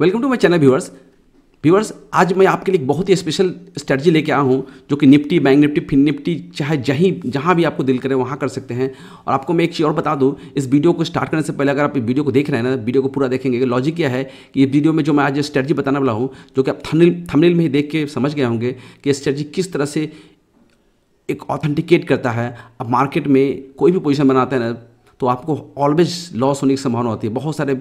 welcome to my channel viewers viewers आज मैं आपके लिए बहुत ही स्पेशल स्ट्रेटजी लेके आया हूँ जो कि Nifty bank Nifty Fin Nifty चाहे जहीं जहाँ भी आपको दिल करे वहाँ कर सकते हैं और आपको मैं एक चीज़ और बता दूँ इस वीडियो को स्टार्ट करने से पहले अगर आप वीडियो को देख रहे हैं ना वीडियो को पूरा देखेंगे लॉजिक क्या है कि ये वीडियो में जो मैं आज स्ट्रेटजी बताने वाला हूँ जो कि आप थमनिल थमनिल में ही देख के समझ गए होंगे कि स्ट्रेटजी किस तरह से एक ऑथेंटिकेट करता है अब मार्केट में कोई भी पोजिशन बनाता है ना तो आपको ऑलवेज लॉस होने की संभावना होती है बहुत सारे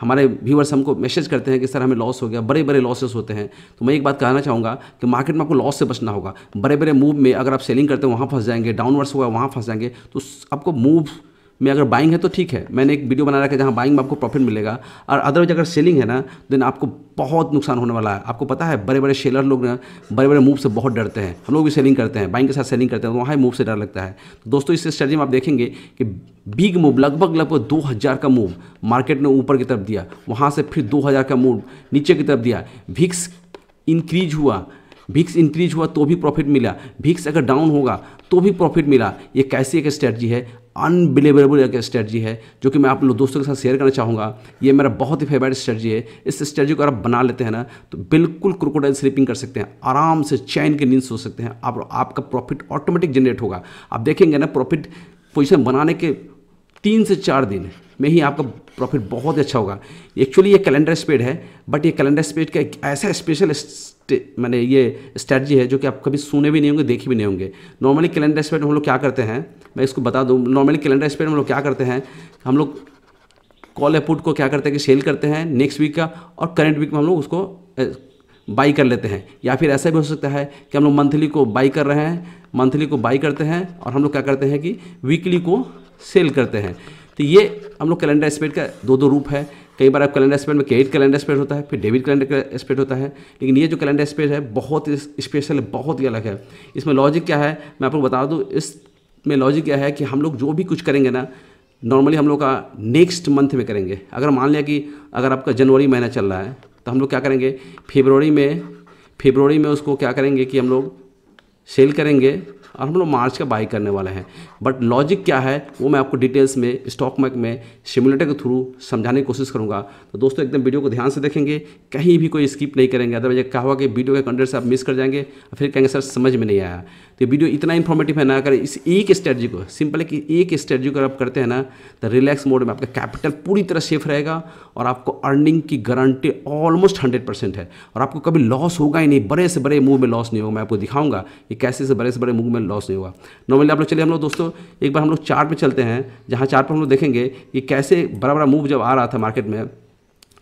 हमारे व्यूवर्स हमको मैसेज करते हैं कि सर हमें लॉस हो गया बड़े बड़े लॉसेस होते हैं तो मैं एक बात कहना चाहूँगा कि मार्केट में आपको लॉस से बचना होगा बड़े बड़े मूव में अगर आप सेलिंग करते हैं वहाँ फंस जाएंगे डाउनवर्ड्स हुआ वहाँ फंस जाएंगे तो आपको मूव में अगर बाइंग है तो ठीक है मैंने एक वीडियो बना रखा है जहाँ बाइंग में आपको प्रॉफिट मिलेगा और अदरवाइज अगर सेलिंग है ना देन आपको बहुत नुकसान होने वाला है आपको पता है बड़े बड़े सेलर लोग ना बड़े बड़े मूव से बहुत डरते हैं हम लोग भी सेलिंग करते हैं बाइंग के साथ सेलिंग करते हैं तो वहाँ मूव से डर लगता है तो दोस्तों इस स्ट्रेटी में आप देखेंगे कि बिग मूव लगभग लगभग दो का मूव मार्केट ने ऊपर की तरफ दिया वहाँ से फिर दो का मूव नीचे की तरफ दिया भिक्स इंक्रीज हुआ भिक्स इंक्रीज हुआ तो भी प्रॉफिट मिला भिक्स अगर डाउन होगा तो भी प्रॉफिट मिला ये कैसी एक स्ट्रेटजी है अनबिलीवेबल एक स्ट्रेटजी है जो कि मैं आप लोग दोस्तों के साथ शेयर करना चाहूँगा ये मेरा बहुत ही फेवरेट स्ट्रेटजी है इस स्ट्रेटजी को अगर आप बना लेते हैं ना तो बिल्कुल क्रोकोडाइल स्लीपिंग कर सकते हैं आराम से चैन की नींद सो सकते हैं आप आपका प्रॉफिट ऑटोमेटिक जनरेट होगा आप देखेंगे ना प्रॉफिट पोजिशन बनाने के तीन से चार दिन में ही आपका प्रॉफिट बहुत ही अच्छा होगा एक्चुअली ये कैलेंडर स्पेड है बट ये कैलेंडर स्पेड का एक ऐसा स्पेशल मैंने ये स्ट्रैटी है जो कि आप कभी सुने भी नहीं होंगे देखे भी नहीं होंगे नॉर्मली कैलेंडर स्पेड हम लोग क्या करते हैं मैं इसको बता दूँ नॉर्मली कैलेंडर स्पेड हम लोग क्या करते हैं हम लोग कॉल एपुट को क्या करते हैं कि सेल करते हैं नेक्स्ट वीक का और करेंट वीक में हम लोग उसको बाई कर लेते हैं या फिर ऐसा भी हो सकता है कि हम लोग मंथली को बाई कर रहे हैं मंथली को बाई करते हैं और हम लोग क्या करते हैं कि वीकली को सेल करते हैं तो ये हम लोग कैलेंडर एस्पेड का दो दो रूप है कई बार आप कैलेंडर एस्पेड में क्रेडिट कैलेंडर एस्पेड होता है फिर डेबिट कैलेंडर एस्पेड होता है लेकिन ये जो कैलेंडर एस्पेड है बहुत स्पेशल है बहुत ही अलग है इसमें लॉजिक क्या है मैं आपको बता दूँ इसमें लॉजिक क्या है कि हम लोग जो भी कुछ करेंगे ना नॉर्मली हम लोग का नेक्स्ट मंथ में करेंगे अगर मान लिया कि अगर आपका जनवरी महीना चल रहा है तो हम लोग क्या करेंगे फेबरवरी में फेबरवरी में उसको क्या करेंगे कि हम लोग सेल करेंगे और हम लोग मार्च का बाई करने वाले हैं बट लॉजिक क्या है वो मैं आपको डिटेल्स में स्टॉक मार्केट में सिमुलेटर के थ्रू समझाने की कोशिश करूँगा तो दोस्तों एकदम वीडियो को ध्यान से देखेंगे कहीं भी कोई स्किप नहीं करेंगे अदरवाइज क्या हुआ कि वीडियो के कंटेंट से आप मिस कर जाएंगे और फिर कहेंगे सर समझ में नहीं आया तो वीडियो इतना इन्फॉर्मेटिव है ना अगर इस एक स्ट्रेटजी को सिंपल कि एक स्ट्रेटजी को आप करते हैं ना तो रिलैक्स मोड में आपका कैपिटल पूरी तरह सेफ रहेगा और आपको अर्निंग की गारंटी ऑलमोस्ट हंड्रेड परसेंट है और आपको कभी लॉस होगा ही नहीं बड़े से बड़े मूव में लॉस नहीं होगा मैं आपको दिखाऊंगा कि कैसे से बड़े से बड़े मूव में लॉस नहीं हुआ नॉर्मली आप लोग चलिए हम लोग दोस्तों एक बार हम लोग चार्ट पे चलते हैं जहाँ चार्ट पर हम लोग देखेंगे कि कैसे बड़ा बड़ा मूव जब आ रहा था मार्केट में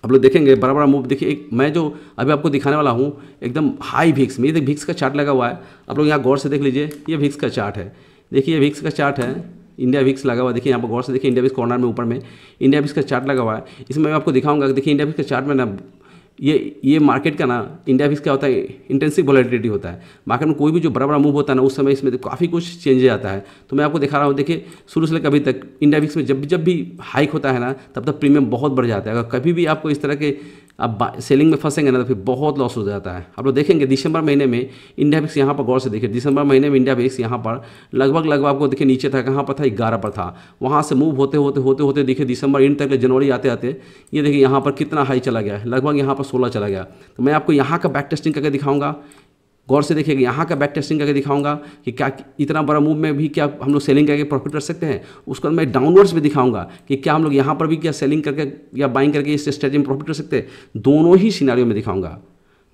आप लोग देखेंगे बड़ा बड़ा मूव देखिए एक मैं जो अभी आपको दिखाने वाला हूँ एकदम हाई भिक्स में ये भिक्स का चार्ट लगा हुआ है आप लोग यहाँ गौर से देख लीजिए ये भिक्स का चार्ट है देखिए ये भिक्स का चार्ट है इंडिया विक्स लगा हुआ देखिए यहाँ पर गौर से देखिए इंडिया विक्स कॉर्नर में ऊपर में इंडिया विक्स का चार्ट लगा हुआ है इसमें मैं आपको दिखाऊंगा देखिए इंडिया विक्स का चार्ट में ना ये ये मार्केट का ना इंडिया फिक्स क्या होता है इंटेंसिव वॉलेटिलिटी होता है मार्केट में कोई भी जो बड़ा बड़ा मूव होता है ना उस समय इसमें तो काफ़ी कुछ चेंजेज आता है तो मैं आपको दिखा रहा हूँ देखिए शुरू से लेकर अभी तक इंडिया फिक्स में जब जब भी हाइक होता है ना तब तक प्रीमियम बहुत बढ़ जाता है अगर कभी भी आपको इस तरह के आप सेलिंग में फंसेंगे ना तो फिर बहुत लॉस हो जाता है आप लोग देखेंगे दिसंबर महीने में इंडिया फिक्स यहाँ पर गौर से देखिए दिसंबर महीने में इंडिया फिक्स यहाँ पर लगभग लगभग आपको देखिए नीचे था कहाँ पर था ग्यारह पर था वहाँ से मूव होते होते होते होते देखिए दिसंबर एंड तक जनवरी आते आते ये देखिए यहाँ पर कितना हाई चला गया है लगभग यहाँ पर सोलह चला गया तो मैं आपको यहाँ का बैक टेस्टिंग करके दिखाऊंगा गौर से देखिएगा यहाँ का बैक टेस्टिंग करके दिखाऊंगा कि क्या इतना बड़ा मूव में भी क्या हम लोग सेलिंग करके प्रॉफिट कर सकते हैं उसके बाद मैं डाउनवर्ड्स भी दिखाऊंगा कि क्या हम लोग यहाँ पर भी क्या सेलिंग करके या बाइंग करके इस स्ट्रेटी में प्रॉफिट कर सकते हैं दोनों ही सिनारियों में दिखाऊंगा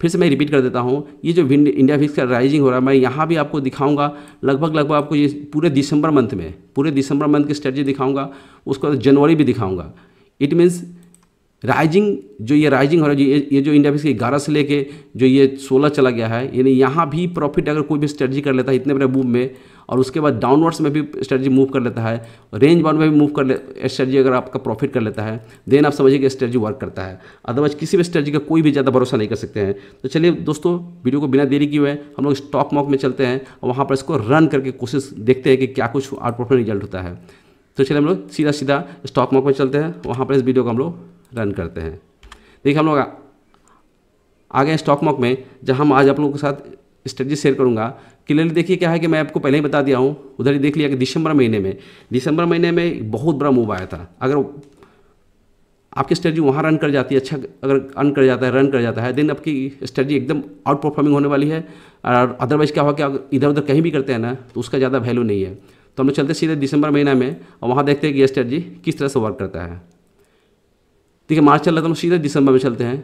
फिर से मैं रिपीट कर देता हूँ ये जो इंडिया फिक्स का राइजिंग हो रहा है मैं यहाँ भी आपको दिखाऊंगा लगभग लगभग आपको ये पूरे दिसंबर मंथ में पूरे दिसंबर मंथ की स्ट्रेटजी दिखाऊंगा उसके बाद जनवरी भी दिखाऊंगा इट मीन्स राइजिंग जो ये राइजिंग हो रहा है ये, जो इंडिया के ग्यारह से लेके जो ये सोलह चला गया है यानी यहाँ भी प्रॉफिट अगर कोई भी स्ट्रेटजी कर लेता है इतने बड़े मूव में और उसके बाद डाउनवर्ड्स में भी स्ट्रेटजी मूव कर लेता है रेंज बाउंड में भी मूव कर ले स्ट्रेटजी अगर आपका प्रॉफिट कर लेता है देन आप समझिए कि स्ट्रेटजी वर्क करता है अदरवाइज किसी भी स्ट्रेटजी का कोई भी ज़्यादा भरोसा नहीं कर सकते हैं तो चलिए दोस्तों वीडियो को बिना देरी किए हम लोग स्टॉक मॉक में चलते हैं और वहाँ पर इसको रन करके कोशिश देखते हैं कि क्या कुछ आउटपुट में रिजल्ट होता है तो चलिए हम लोग सीधा सीधा स्टॉक मॉक में चलते हैं वहाँ पर इस वीडियो को हम लोग रन करते हैं देखिए हम लोग आगे स्टॉक मॉक में जहाँ हम आज आप लोगों के साथ स्ट्रेटजी शेयर करूँगा क्लियरली देखिए क्या है कि मैं आपको पहले ही बता दिया हूँ उधर ही देख लिया कि दिसंबर महीने में दिसंबर महीने में बहुत बड़ा मूव आया था अगर आपकी स्ट्रेटजी वहाँ रन कर जाती है अच्छा अगर रन कर जाता है रन कर जाता है देन आपकी स्ट्रेटजी एकदम आउट परफॉर्मिंग होने वाली है और अदरवाइज क्या होगा कि इधर उधर कहीं भी करते हैं ना तो उसका ज़्यादा वैल्यू नहीं है तो हम लोग चलते सीधे दिसंबर महीने में और वहाँ देखते हैं कि यह स्ट्रेटजी किस तरह से वर्क करता है देखिए मार्च चल रहा था हम सीधे दिसंबर में चलते हैं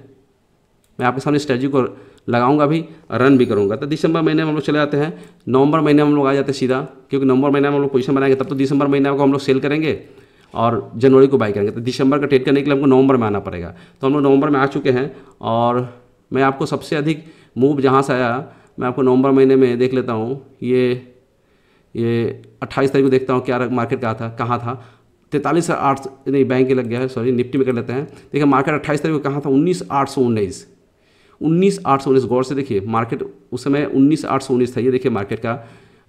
मैं आपके सामने स्ट्रेटी को लगाऊंगा भी रन भी करूंगा तो दिसंबर महीने में हम लोग चले जाते हैं नवंबर महीने में हम लोग आ जाते हैं सीधा क्योंकि नवंबर महीने में हम लोग पोजीशन बनाएंगे तब तो दिसंबर महीने को हम लोग सेल करेंगे और जनवरी को बाई करेंगे तो दिसंबर का ट्रेड करने के लिए हमको नवंबर में आना पड़ेगा तो हम लोग नवंबर में आ चुके हैं और मैं आपको सबसे अधिक मूव जहाँ से आया मैं आपको नवंबर महीने में देख लेता हूँ ये ये अट्ठाईस तारीख को देखता हूँ क्या मार्केट कहाँ था कहाँ था तैंतालीस आठ नहीं बैंक लग गया है सॉरी निफ्टी में कर लेते हैं देखिए मार्केट अट्ठाईस तारीख को कहाँ था उन्नीस आठ सौ उन्नीस उन्नीस आठ सौ उन्नीस गौर से देखिए मार्केट उस समय उन्नीस आठ सौ उन्नीस था ये देखिए मार्केट का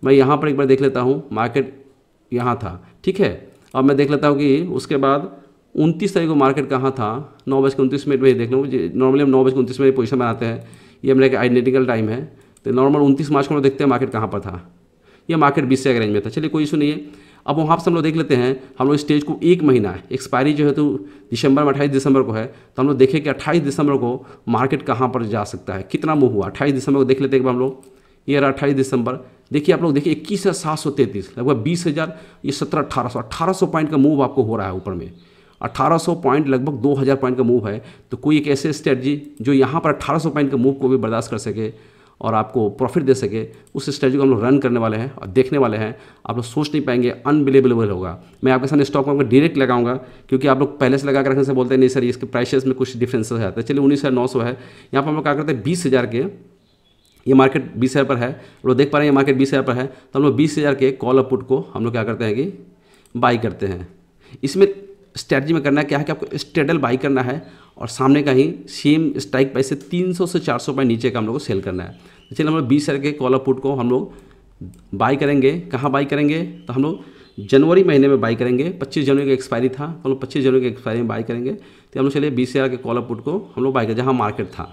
मैं यहाँ पर एक बार देख लेता हूँ मार्केट यहाँ था ठीक है अब मैं देख लेता हूँ कि उसके बाद उनतीस तारीख को मार्केट कहाँ था नौ बज के उनतीस मिनट में देख लूँ नॉर्मली हम नौ बज के उनतीस मिनट पोजिशन बनाते हैं ये मेरा एक आइडेंटिकल टाइम है तो नॉर्मल उनतीस मार्च को देखते हैं मार्केट कहाँ पर था ये मार्केट बीस से रेंज में था चलिए कोई इशू नहीं है अब वहाँ पर हम लोग देख लेते हैं हम लोग स्टेज को एक महीना है एक्सपायरी जो है तो दिसंबर में अट्ठाईस दिसंबर को है तो हम लोग देखें कि अट्ठाईस दिसंबर को मार्केट कहाँ पर जा सकता है कितना मूव हुआ अट्ठाईस दिसंबर को देख लेते हैं एक बार हम लोग ये रहा अट्ठाईस दिसंबर देखिए आप लोग देखिए इक्कीस हज़ार सात सौ तैंतीस लगभग बीस हज़ार ये सत्रह अठारह सौ अठारह सौ पॉइंट का मूव आपको हो रहा है ऊपर में 1800 पॉइंट लगभग 2000 पॉइंट का मूव है तो कोई एक ऐसे स्ट्रेटजी जो यहाँ पर 1800 पॉइंट का मूव को भी बर्दाश्त कर सके और आपको प्रॉफिट दे सके उस स्ट्रेटजी को हम लोग रन करने वाले हैं और देखने वाले हैं आप लोग सोच नहीं पाएंगे अनबिलीवेबल होगा मैं आपके सामने स्टॉक मार्केट डायरेक्ट लगाऊंगा क्योंकि आप लोग पहले से लगा कर रखने से बोलते हैं नहीं सर इसके प्राइसेस में कुछ डिफ्रेंसेस आते हैं चलिए उन्नीस हज़ार नौ सौ है यहाँ पर हम लोग क्या करते हैं बीस हज़ार के ये मार्केट बीस हज़ार पर है लोग देख पा रहे हैं ये मार्केट बीस हज़ार पर है तो हम लोग बीस हज़ार के कॉल अपुट को हम लोग क्या करते हैं कि बाई करते हैं इसमें स्ट्रैटी में करना है क्या है कि आपको स्टेडल बाई करना है और सामने कहीं सेम स्ट्राइक प्राइस से 300 से 400 सौ नीचे का हम लोग को सेल करना है तो चलिए हम लोग बीस के कॉलर पुट को हम लोग बाई करेंगे कहाँ बाई करेंगे तो हम लोग जनवरी महीने में बाई करेंगे 25 जनवरी का एक्सपायरी था तो हम लोग पच्चीस जनवरी के एक्सपायरी में बाई करेंगे तो हम लोग चलिए बीस हज़ार के कॉलर पुट को हम लोग बाई करें जहाँ मार्केट था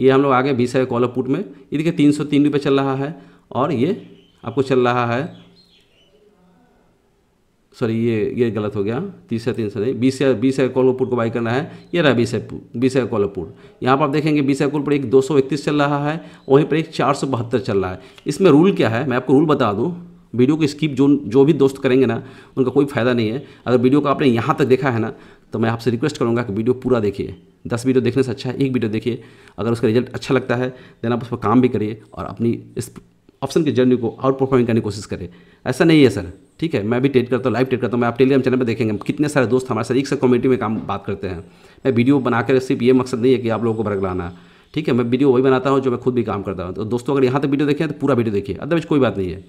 ये हम लोग आगे बीस हज़ार कॉलर पुट में ये देखिए तीन सौ तीन रुपये चल रहा है और ये आपको चल रहा है सॉरी ये ये गलत हो गया तीस तीन सौ नहीं बीस बीस है कोल्हापुर को बाई करना है ये रहा बीस है बीस है कोल्हापुर यहाँ पर आप देखेंगे बीस है पर एक दो सौ इकतीस चल रहा है वहीं पर एक चार सौ बहत्तर चल रहा है इसमें रूल क्या है मैं आपको रूल बता दूँ वीडियो को स्किप जो जो भी दोस्त करेंगे ना उनका कोई फ़ायदा नहीं है अगर वीडियो को आपने यहाँ तक देखा है ना तो मैं आपसे रिक्वेस्ट करूँगा कि वीडियो पूरा देखिए दस वीडियो देखने से अच्छा है एक वीडियो देखिए अगर उसका रिजल्ट अच्छा लगता है देन आप उस पर काम भी करिए और अपनी इस ऑप्शन की जर्नी को आउट परफॉर्मिंग करने की कोशिश करें ऐसा नहीं है सर ठीक है मैं भी ट्रेड करता हूँ लाइव ट्रेड करता हूँ मैं आप टेलीग्राम चैनल पर देखेंगे कितने सारे दोस्त हमारे साथ एक साथ कम्युनिटी में काम बात करते हैं मैं वीडियो बनाकर सिर्फ ये मकसद नहीं है कि आप लोगों को लाना ठीक है मैं वीडियो वही बनाता हूँ जो मैं खुद भी काम करता हूँ तो दोस्तों अगर यहाँ तक वीडियो देखें तो पूरा वीडियो देखिए अदरवाइज कोई बात नहीं है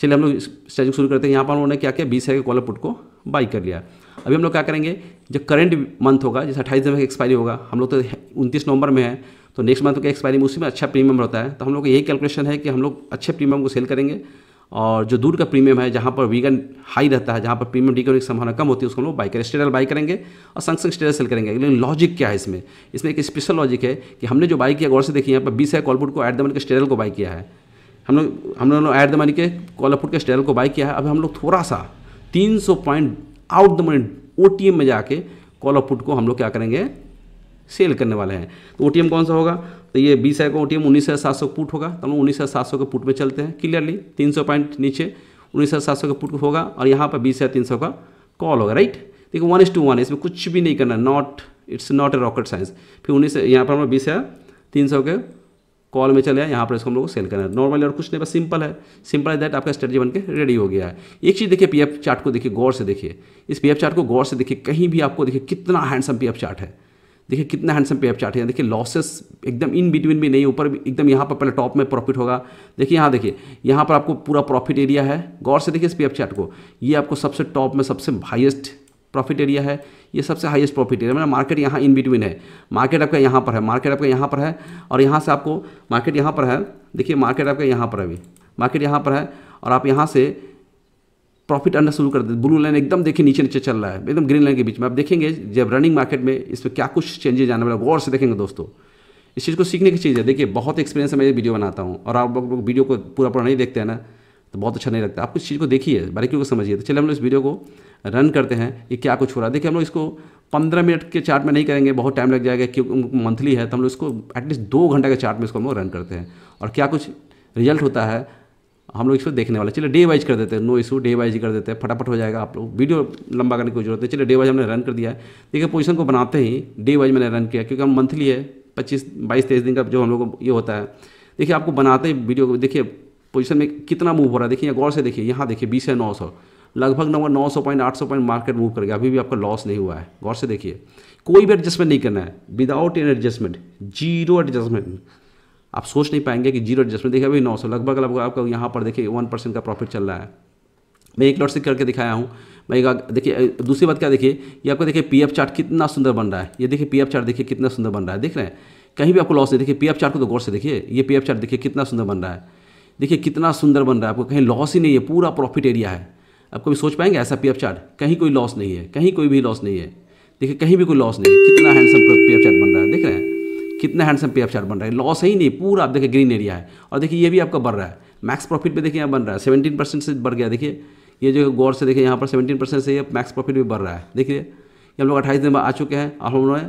चलिए हम लोग स्ट्रेटिक शुरू करते हैं यहाँ पर उन्होंने क्या किया बीस के कॉलर पुट को बाई कर लिया अभी हम लोग क्या करेंगे जब करंट मंथ होगा जैसे अट्ठाईस दिन में एक्सपायरी होगा हम लोग तो उनतीस नवंबर में है तो नेक्स्ट मंथ के एक्सपायरी में उसी में अच्छा प्रीमियम रहता है तो हम लोग यही कैलकुलेशन है कि हम लोग अच्छे प्रीमियम को सेल करेंगे और जो दूर का प्रीमियम है जहाँ पर वीगन हाई रहता है जहाँ पर प्रीमियम डी की संभावना कम होती है उसको हम लोग बाई करें स्टेडल बाई करेंगे और संग संग स्टेडल सेल करेंगे लेकिन लॉजिक क्या है इसमें इसमें एक स्पेशल लॉजिक है कि हमने जो बाई किया गौर से देखिए यहाँ पर बीस है कॉलपुट को एट द मनी के स्टेडल को बाई किया है हम लोग हम लोग एट द मनी के कॉलपुट के स्टेडल को बाई किया है अब हम लोग थोड़ा सा तीन सौ point out the money O में जाके कॉलपुट को हम लोग क्या करेंगे सेल करने वाले हैं तो ओ कौन सा होगा तो ये बीस है का ओ टी एम उन्नीस हज़ार सात सौ पुट होगा तो हम लोग उन्नीस हज़ार सात सौ के पुट में चलते हैं क्लियरली तीन सौ पॉइंट नीचे उन्नीस हज़ार सात सौ का पुट होगा और यहाँ पर बीस हज़ार तीन सौ का कॉल होगा राइट देखिए वन इज टू वन इसमें कुछ भी नहीं करना not it's not a rocket science फिर उन्नीस यहाँ पर हम लोग बीस हज़ार तीन सौ के कॉल में चले यहाँ पर इसको हम लोग को सेल करना है नॉर्मली और कुछ नहीं बस सिंपल है सिंपल है दैट आपका स्ट्रेटजी बन के रेडी हो गया है एक चीज़ देखिए पीएफ चार्ट को देखिए गौर से देखिए इस पीएफ चार्ट को गौर से देखिए कहीं भी आपको देखिए कितना हैंडसम पीएफ चार्ट है देखिए कितना हैंडसम पे एफ चार्ट है देखिए लॉसेस एकदम इन बिटवीन भी नहीं ऊपर एकदम यहाँ पर पहले टॉप में प्रॉफिट होगा देखिए यहाँ देखिए यहाँ पर आपको पूरा प्रॉफिट एरिया है गौर से देखिए इस पे चार्ट को ये आपको सबसे टॉप में सबसे हाइएस्ट प्रॉफिट एरिया है ये सबसे हाईएस्ट प्रॉफिट एरिया मतलब मार्केट यहाँ इन बिटवीन है मार्केट आपका यहाँ पर है मार्केट आपका यहाँ पर है और यहाँ से आपको मार्केट यहाँ पर है देखिए मार्केट आपका यहाँ पर है अभी मार्केट यहाँ पर है और आप यहाँ से प्रॉफिट आना शुरू कर दे ब्लू लाइन एकदम देखिए नीचे नीचे चल रहा है एकदम ग्रीन लाइन के बीच में आप देखेंगे जब रनिंग मार्केट में इसमें क्या कुछ चेंजेज आने वाला गौर से देखेंगे दोस्तों इस चीज़ को सीखने की चीज़ है देखिए बहुत एक्सपीरियंस है मैं ये वीडियो बनाता हूँ और आप लोग वीडियो को पूरा पूरा नहीं देखते हैं ना तो बहुत अच्छा नहीं लगता आप कुछ चीज़ को देखिए बारीकी को समझिए तो चलिए हम लोग इस वीडियो को रन करते हैं ये क्या कुछ हो रहा है देखिए हम लोग इसको पंद्रह मिनट के चार्ट में नहीं करेंगे बहुत टाइम लग जाएगा क्योंकि मंथली है तो हम लोग इसको एटलीस्ट दो घंटा के चार्ट में इसको हम लोग रन करते हैं और क्या कुछ रिजल्ट होता है हम लोग इसको देखने वाले चलिए डे वाइज कर देते हैं नो इशू डे वाइज ही कर देते हैं फटाफट हो जाएगा आप लोग वीडियो लंबा करने की जरूरत है चलिए डे वाइज हमने रन कर दिया है देखिए पोजीशन को बनाते ही डे वाइज मैंने रन किया क्योंकि हम मंथली है पच्चीस बाईस तेईस दिन का जो हम लोग को ये होता है देखिए आपको बनाते ही वीडियो को देखिए पोजिशन में कितना मूव हो रहा है देखिए गौर से देखिए यहाँ देखिए बीस है नौ सौ लगभग नंबर नौ सौ पॉइंट आठ सौ पॉइंट मार्केट मूव कर गया अभी भी आपका लॉस नहीं हुआ है गौर से देखिए कोई भी एडजस्टमेंट नहीं करना है without an adjustment zero adjustment आप सोच नहीं पाएंगे कि जीरो एडजस्टमेंट देखिए अभी नौ सौ लगभग लगभग आपका यहाँ पर देखिए वन परसेंट का प्रॉफिट चल रहा है मैं एक लॉट से करके दिखाया हूँ मैं एक देखिए दूसरी बात क्या देखिए ये आपका देखिए पी एफ चार्ट कितना सुंदर बन रहा है ये देखिए पी एफ चार्ट देखिए कितना सुंदर बन रहा है देख रहे हैं कहीं भी आपको लॉस नहीं देखिए पी एफ चार्ट को तो गौर से देखिए ये पी एफ चार्ट देखिए कितना सुंदर बन रहा है देखिए कितना सुंदर बन रहा है आपको कहीं लॉस ही नहीं है पूरा प्रॉफिट एरिया है आप कभी सोच पाएंगे ऐसा पी एफ चार्ट कहीं कोई लॉस नहीं है कहीं कोई भी लॉस नहीं है देखिए कहीं भी कोई लॉस नहीं है कितना हैंडसम कितना हैंडसम पे एफ चार्ट बन रहा है लॉस ही नहीं पूरा आप देखिए ग्रीन एरिया है और देखिए ये भी आपका बढ़ रहा है मैक्स प्रॉफिट भी देखिए यहाँ बन रहा है सेवेंटीन परसेंट से बढ़ गया देखिए ये जो गौर से देखिए यहाँ पर सेवेंटीन परसेंट से ये मैक्स प्रॉफिट भी बढ़ रहा है देखिए ये हम लोग अट्ठाईस दिन बाद आ चुके हैं और हम लोग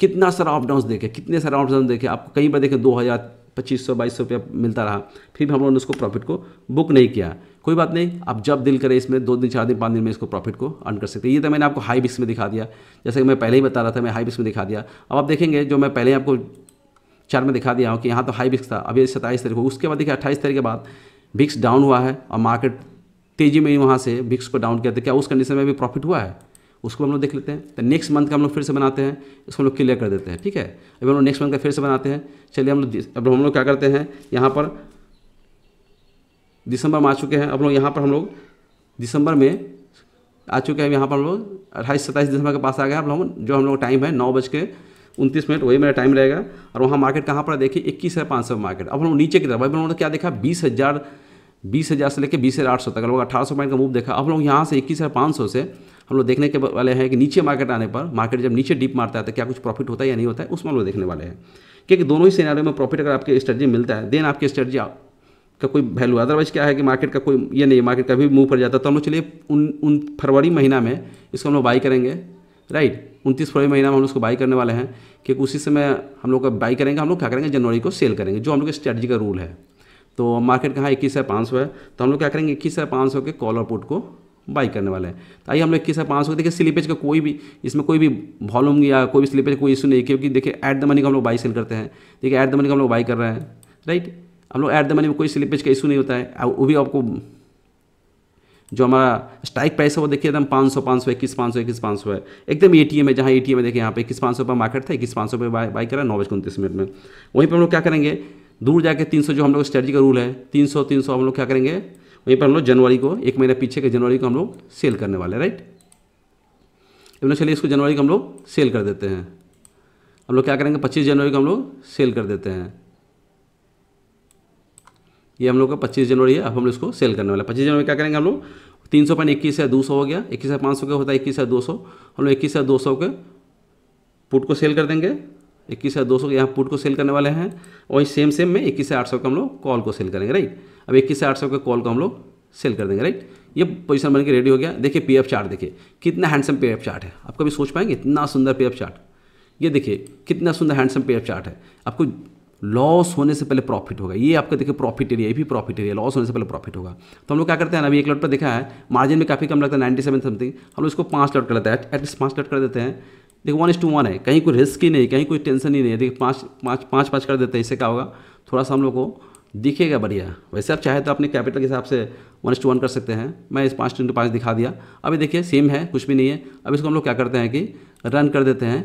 कितना सारा ऑफ डाउन देखे कितने सारा ऑफ डाउन देखे आपको कहीं पर देखें दो हज़ार पच्चीस सौ बाईस सौ रुपया मिलता रहा फिर भी हम लोगों ने उसको प्रॉफिट को बुक नहीं किया कोई बात नहीं आप जब दिल करें इसमें दो दिन चार दिन पाँच दिन में इसको प्रॉफिट को अर्न कर सकते हैं ये तो मैंने आपको हाई बिक्स में दिखा दिया जैसे कि मैं पहले ही बता रहा था मैं हाई बिक्स में दिखा दिया अब आप देखेंगे जो मैं पहले आपको चार में दिखा दिया हूँ कि यहाँ तो हाई बिक्स था अभी सत्ताईस तारीख को उसके बाद देखिए अट्ठाईस तारीख के बाद बिक्स डाउन हुआ है और मार्केट तेजी में ही वहाँ से बिक्स को डाउन किया था तो क्या उस कंडीशन में भी प्रॉफिट हुआ है उसको हम लोग देख लेते हैं तो नेक्स्ट मंथ का हम लोग फिर से बनाते हैं इसको हम लोग क्लियर कर देते हैं ठीक है अभी हम लोग नेक्स्ट मंथ का फिर से बनाते हैं चलिए हम लोग अब हम लोग क्या करते हैं यहाँ पर दिसंबर में आ चुके हैं अब लोग यहाँ पर हम लोग दिसंबर में आ चुके हैं यहाँ पर हम लोग अट्ठाईस सत्ताईस दिसंबर के पास आ गए आप लोग जो हम लोग टाइम है नौ बज के उनतीस मिनट वही मेरा टाइम रहेगा और वहाँ मार्केट कहाँ पर देखिए इक्कीस हज़ार पाँच सौ मार्केट अब हम लोग नीचे की तरफ हम लोगों ने क्या देखा बीस हज़ार बीस हज़ार से लेकर बीस हज़ार आठ सौ तक लोग अठारह सौ पॉइंट का मूव देखा अब लोग यहाँ से इक्कीस हज़ार पाँच सौ से हम लोग देखने के वाले हैं कि नीचे मार्केट आने पर मार्केट जब नीचे डीप मारता है तो क्या कुछ प्रॉफिट होता है या नहीं होता है उसमें हम लोग देखने वाले हैं क्योंकि दोनों ही सिनेरियो में प्रॉफिट अगर आपके स्ट्रेटजी मिलता है देन आपकी स्ट्रेटजी का कोई वैल्यू अदरवाइज़ क्या है कि मार्केट का कोई ये नहीं मार्केट कभी मूव पर जाता है तो हम लोग चलिए उन उन फरवरी महीना में इसको हम लोग बाई करेंगे राइट उनतीस फरवरी महीना में हम लोग उसको बाई करने वाले हैं क्योंकि उसी समय हम लोग का बाई करेंगे हम लोग क्या करेंगे जनवरी को सेल करेंगे जो हम लोग की स्ट्रेटजी का रूल है तो मार्केट कहाँ इक्कीस है पाँच सौ है तो हम लोग क्या करेंगे इक्कीस है पाँच सौ के कॉल और पुट को बाई करने वाले हैं तो आइए हम लोग इक्कीस है पाँच सौ देखिए स्लीपेज का कोई भी इसमें कोई भी वॉल्यूम या कोई भी स्लीपेज कोई इशू नहीं क्योंकि देखिए ऐट द मनी का हम लोग बाई सेल करते हैं देखिए ऐट द मनी का हम लोग बाई कर रहे हैं राइट हम लोग ऐट द मनी में कोई स्लिपेज का इशू नहीं होता है वो भी आपको जो हमारा स्ट्राइक प्राइस है वो देखिए एकदम पाँच सौ पाँच सौ इक्कीस पाँच सौ इक्कीस पाँच सौ है एकदम ए टी एम है जहाँ ए टी एम देखिए यहाँ पे इक्कीस पाँच सौ पर मार्केट था इक्कीस पाँच सौ पर बाई करा नौ बजकर उनतीस मिनट में वहीं पर हम लोग क्या करेंगे दूर जाके तीन सौ जो हम लोग स्ट्रेटी का रूल है तीन सौ तीन सौ हम लोग क्या करेंगे वहीं पर हम लोग जनवरी को एक महीना पीछे के जनवरी को हम लोग सेल करने वाले राइट इतना तो चलिए इसको जनवरी को हम लोग सेल कर देते हैं हम लोग क्या करेंगे पच्चीस जनवरी को हम लोग सेल कर देते हैं ये हम लोग का पच्चीस जनवरी है अब हम लोग इसको सेल करने वाला पच्चीस जनवरी क्या करेंगे हम लोग तीन सौ पॉइंट इक्कीस है दो सौ हो गया इक्कीस है पाँच सौ का होता है इक्कीस है दो सौ हम लोग इक्कीस है दो सौ के पुट को सेल कर देंगे इक्कीस है दो सौ यहाँ पुट को सेल करने वाले हैं वहीं सेम सेम में इक्कीस से आठ सौ का हम लोग कॉल को सेल करेंगे राइट अब इक्कीस से आठ सौ के कॉल को हम लोग सेल कर देंगे राइट ये पोजीशन बन के रेडी हो गया देखिए पीएफ चार्ट देखिए कितना हैंडसम पी एफ चार्ट है आप कभी सोच पाएंगे इतना सुंदर पी एफ चार्ट ये देखिए कितना सुंदर हैंडसम पी एफ चार्ट है आपको लॉस होने से पहले प्रॉफिट होगा ये आपका देखिए प्रॉफिट एरिया ये भी प्रॉफिट एरिया लॉस होने से पहले प्रॉफिट होगा तो हम लोग क्या करते हैं अभी एक लॉट पर देखा है मार्जिन में काफ़ी कम लगता है नाइन्टी सेवन समथिंग हम लोग इसको पाँच लॉट कर लेते हैं एटलीस्ट पाँच लॉट कर देते हैं देखो वन इज टू वन है कहीं कोई रिस्क ही नहीं कहीं कोई टेंशन ही नहीं है देखिए पाँच पाँच पाँच पाँच कर देते हैं इससे क्या होगा थोड़ा सा हम लोग को दिखेगा बढ़िया वैसे आप चाहे तो अपने कैपिटल के हिसाब से वन टू वन कर सकते हैं मैं इस पाँच टू पाँच दिखा दिया अभी देखिए सेम है कुछ भी नहीं है अब इसको हम लोग क्या करते हैं कि रन कर देते हैं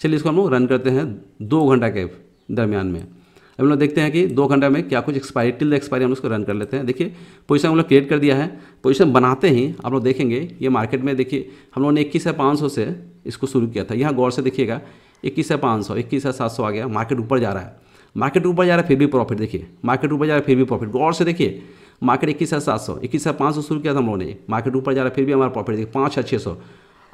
चलिए इसको हम लोग रन करते हैं दो घंटा कैब दरमियान में अब हम लोग देखते हैं कि दो घंटे में क्या कुछ एक्सपायरी टिल द एक्सपायरी हम उसको रन कर लेते हैं देखिए पोजीशन हम लोग क्रिएट कर दिया है पोजीशन बनाते ही आप लोग देखेंगे ये मार्केट में देखिए हम लोगों ने इक्कीस हज़ार पाँच सौ से इसको शुरू किया था यहाँ गौर से देखिएगा इक्कीस हज़ार पाँच सौ इक्कीस हज़ार सात सौ आ गया मार्केट ऊपर जा रहा है मार्केट ऊपर जा रहा है फिर भी प्रॉफिट देखिए मार्केट ऊपर जा रहा है फिर भी प्रॉफिट गौर से देखिए मार्केट इक्कीस हज़ार सात सौ इक्कीस हज़ार पाँच सौ शुरू किया था हम लोगों ने मार्केट ऊपर जा रहा है फिर भी हमारा प्रॉफिट देखिए पाँच हज़ार छः सौ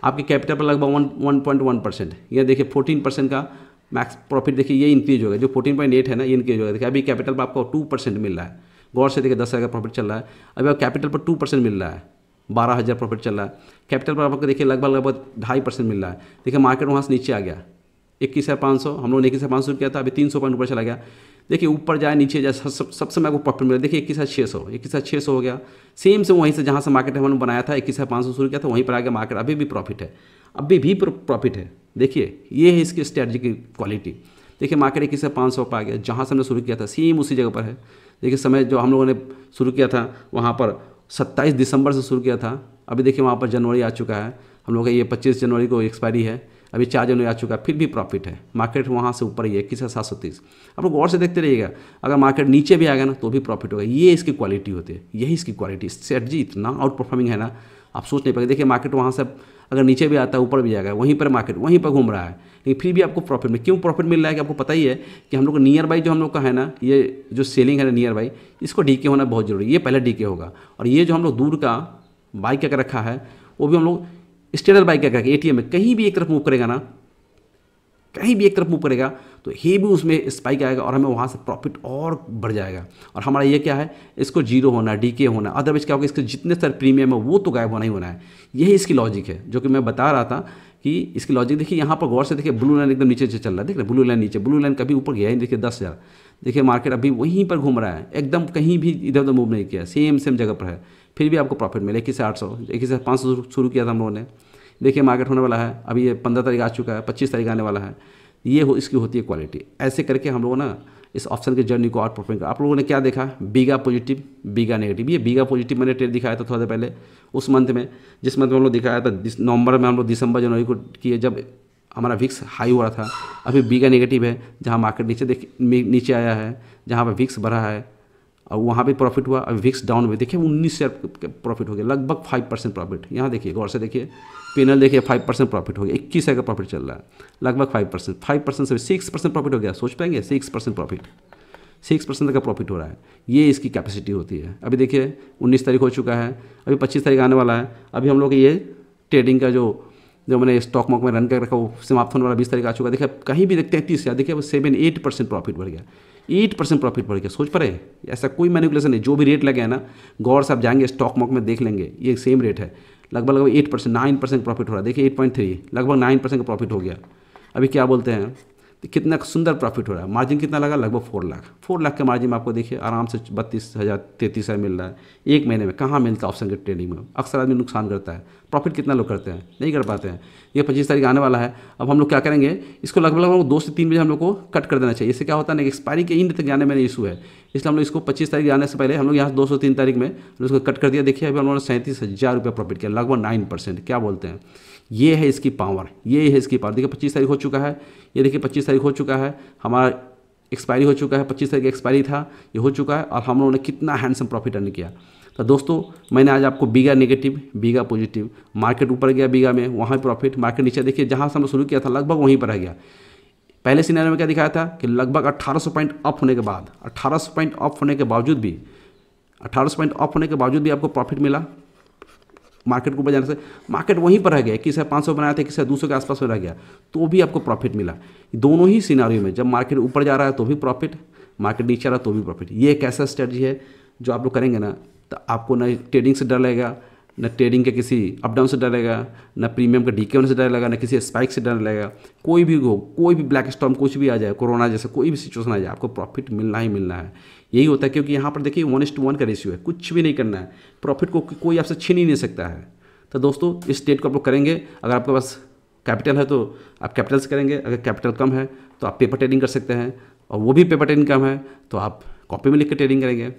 आपके कैपिटल पर लगभग one one point one percent यह देखिए फोर्टीन परसेंट का मैक्स प्रॉफिट देखिए ये इंक्रीज होगा जो फोर्टीन पॉइंट एट है ना ये इंक्रीज होगा देखिए अभी कैपिटल पर आपको टू परसेंट मिल रहा है गौर से देखिए दस हज़ार का प्रॉफिट चल रहा है अभी आप कैपिटल पर टू परसेंट मिल रहा है बारह हज़ार प्रॉफिट चल रहा है कैपिटल पर आपको देखिए लगभग लगभग ढाई परसेंट मिल रहा है देखिए मार्केट वहाँ से नीचे आ गया इक्कीस हज़ार पाँच सौ हम लोगों ने इक्कीस हज़ार पाँच सौ किया था अभी तीन सौ पॉइंट ऊपर चला गया देखिए ऊपर जाए नीचे जाए सब सबसे मैं आपको प्रॉफिट मिला देखिए इक्कीस हज़ार छः सौ इक्कीस हज़ार छः सौ हो गया सेम से वहीं से जहाँ से मार्केट हमने बनाया था इक्कीस हज़ार पाँच सौ शुरू किया था वहीं पर आ गया मार्केट अभी भी प्रॉफिट है अभी भी प्रॉफिट है देखिए ये है इसकी स्ट्रैटी की क्वालिटी देखिए मार्केट इक्कीस से पाँच सौ पर आ गया जहाँ से हमने शुरू किया था सेम उसी जगह पर है देखिए समय जो हम लोगों ने शुरू किया था वहाँ पर सत्ताईस दिसंबर से शुरू किया था अभी देखिए वहाँ पर जनवरी आ चुका है हम लोग का ये पच्चीस जनवरी को एक्सपायरी है अभी चार जनवरी आ चुका है फिर भी प्रॉफिट है मार्केट वहाँ से ऊपर ही है किसी सात सौ तीस आप लोग गौर से देखते रहिएगा अगर मार्केट नीचे भी आ गया ना तो भी प्रॉफिट होगा ये इसकी क्वालिटी होती है यही इसकी क्वालिटी स्ट्रेटजी इतना आउट परफॉर्मिंग है ना आप सोच नहीं पाएंगे देखिए मार्केट वहाँ से अगर नीचे भी आता है ऊपर भी जाएगा वहीं पर मार्केट वहीं पर घूम रहा है लेकिन फिर भी आपको प्रॉफिट में क्यों प्रॉफिट मिल रहा है कि आपको पता ही है कि हम लोग नियर बाई जो हम लोग का है ना ये जो सेलिंग है ना नियर बाई इसको के होना बहुत जरूरी है ये पहले के होगा और ये जो हम लोग दूर का बाइक क्या रखा है वो भी हम लोग स्टेडर बाइक क्या रखें ए में कहीं भी एक तरफ मूव करेगा ना कहीं भी एक तरफ मूव करेगा तो ये भी उसमें स्पाइक आएगा और हमें वहाँ से प्रॉफिट और बढ़ जाएगा और हमारा ये क्या है इसको जीरो होना डी के होना अदरवाइज क्या होगा इसके जितने सर प्रीमियम है वो तो गायब होना ही होना है यही इसकी लॉजिक है जो कि मैं बता रहा था कि इसकी लॉजिक देखिए यहाँ पर गौर से देखिए ब्लू लाइन एकदम नीचे चल रहा है देख रहे ब्लू लाइन नीचे ब्लू लाइन कभी ऊपर गया ही देखिए दस हज़ार देखिए मार्केट अभी वहीं पर घूम रहा है एकदम कहीं भी इधर उधर मूव नहीं किया सेम सेम जगह पर है फिर भी आपको प्रॉफिट मिला इक्कीस आठ सौ इक्कीस हज़ार पाँच सौ शुरू किया था हम लोगों ने देखिए मार्केट होने वाला है अभी ये पंद्रह तारीख आ चुका है पच्चीस तारीख आने वाला है ये हो इसकी होती है क्वालिटी ऐसे करके हम लोगों ना इस ऑप्शन की जर्नी को आउट परफॉर्म कर आप लोगों ने क्या देखा बीगा पॉजिटिव बीगा नेगेटिव ये बीगा पॉजिटिव मैंने ट्रेड दिखाया था थोड़ा देर पहले उस मंथ में जिस मंथ में हम लोग दिखाया था जिस नवंबर में हम लोग दिसंबर जनवरी को किए जब हमारा विक्स हाई हुआ था अभी बीगा नेगेटिव है जहाँ मार्केट नीचे देख नीचे आया है जहाँ पर विक्स बढ़ा है और वहाँ भी प्रॉफिट हुआ अभी विक्स डाउन में देखिए उन्नीस शेयर प्रॉफिट हो गया लगभग फाइव परसेंट प्रॉफिट यहाँ देखिए गौर से देखिए पेनल देखिए फाइव परसेंट प्रॉफिट हो गया इक्कीस शेयर का प्रॉफिट चल रहा है लगभग फाइव परसेंट फाइव परसेंट से सिक्स परसेंट प्रॉफिट हो गया सोच पाएंगे six percent profit six percent का प्रॉफिट हो रहा है ये इसकी कैपेसिटी होती है अभी देखिए उन्नीस तारीख हो चुका है अभी पच्चीस तारीख आने वाला है अभी हम लोग ये ट्रेडिंग का जो जो मैंने स्टॉक मॉक में रन कर रखा वो समाप्त होने वाला बीस तारीख आ चुका है देखिए कहीं भी देखते हैं तीस देखिए वो सेवन एट परसेंट प्रॉफिट बढ़ गया एट परसेंट प्रॉफिट बढ़ गया सोच पा रहे ऐसा कोई मैनिकुलेशन नहीं जो भी रेट लगे है ना गौर से आप जाएंगे स्टॉक मॉक में देख लेंगे ये सेम रेट है लगभग लगभग eight percent nine percent profit हो रहा है देखिए एट पॉइंट थ्री लगभग नाइन परसेंट का प्रॉफिट हो गया अभी क्या बोलते हैं कितना सुंदर प्रॉफिट हो रहा है मार्जिन कितना लगा लगभग फोर लाख फोर लाख के मार्जिन में आपको देखिए आराम से बत्तीस हज़ार तैंतीस हज़ार मिल रहा है एक महीने में कहाँ मिलता है ऑप्शन के ट्रेडिंग में अक्सर आदमी नुकसान करता है प्रॉफिट कितना लोग करते हैं नहीं कर पाते हैं ये पच्चीस तारीख आने वाला है अब हम लोग क्या करेंगे इसको लगभग लगभग दो से तीन बजे हम लोग को कट कर देना चाहिए इससे क्या होता है ना एक्सपायरी के इंड तक जाने में इशू है इसलिए हम लोग इसको पच्चीस तारीख आने से पहले हम लोग यहाँ दो सौ तीन तारीख में उसको कट कर दिया देखिए अभी हम लोगों ने सैंतीस हज़ार रुपये प्रॉफिट किया लगभग नाइन परसेंट क्या बोलते हैं ये है इसकी पावर ये है इसकी पावर देखिए पच्चीस तारीख हो चुका है ये देखिए पच्चीस तारीख हो चुका है हमारा एक्सपायरी हो चुका है पच्चीस तारीख एक्सपायरी था ये हो चुका है और हम लोगों ने कितना हैंडसम प्रॉफिट अर्न किया तो दोस्तों मैंने आज आपको बीगा नेगेटिव बीगा पॉजिटिव मार्केट ऊपर गया बीगा में वहाँ प्रॉफिट मार्केट नीचे देखिए जहाँ से हमने शुरू किया था लगभग वहीं पर रह गया पहले सिनेरियो में क्या दिखाया था कि लगभग 1800 पॉइंट अप होने के बाद 1800 पॉइंट अप होने के बावजूद भी 1800 पॉइंट अप होने के बावजूद भी आपको प्रॉफिट मिला मार्केट को ऊपर जाने से मार्केट वहीं पर रह गया किसे पाँच सौ बनाया था किसे दो सौ के आसपास में रह गया तो भी आपको प्रॉफिट मिला दोनों ही सिनारियों में जब मार्केट ऊपर जा रहा है तो भी प्रॉफिट मार्केट नीचे आ रहा है तो भी प्रॉफिट ये एक ऐसा स्ट्रेटजी है जो आप लोग करेंगे ना तो आपको ना ट्रेडिंग से डर लगेगा न ट्रेडिंग के किसी अपडाउन से डर लगेगा न प्रीमियम का डीके से डर लगेगा न किसी स्पाइक से डर लगेगा कोई भी हो कोई भी ब्लैक स्टॉम कुछ भी आ जाए कोरोना जैसे कोई भी सिचुएशन आ जाए आपको प्रॉफिट मिलना ही मिलना है यही होता है क्योंकि यहाँ पर देखिए वन इस टू वन का रेशियो है कुछ भी नहीं करना है प्रॉफिट को कोई आपसे छीन ही नहीं सकता है तो दोस्तों इस स्टेट को आप लोग करेंगे अगर आपके पास कैपिटल है तो आप कैपिटल से करेंगे अगर कैपिटल कम है तो आप पेपर ट्रेडिंग कर सकते हैं और वो भी पेपर ट्रेडिंग कम है तो आप कॉपी में लिख कर ट्रेडिंग करेंगे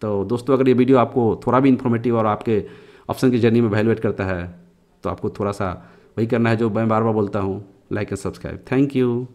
तो दोस्तों अगर ये वीडियो आपको थोड़ा भी इन्फॉर्मेटिव और आपके ऑप्शन की जर्नी में वैल्यूएट करता है तो आपको थोड़ा सा वही करना है जो मैं बार बार बोलता हूँ like and subscribe thank you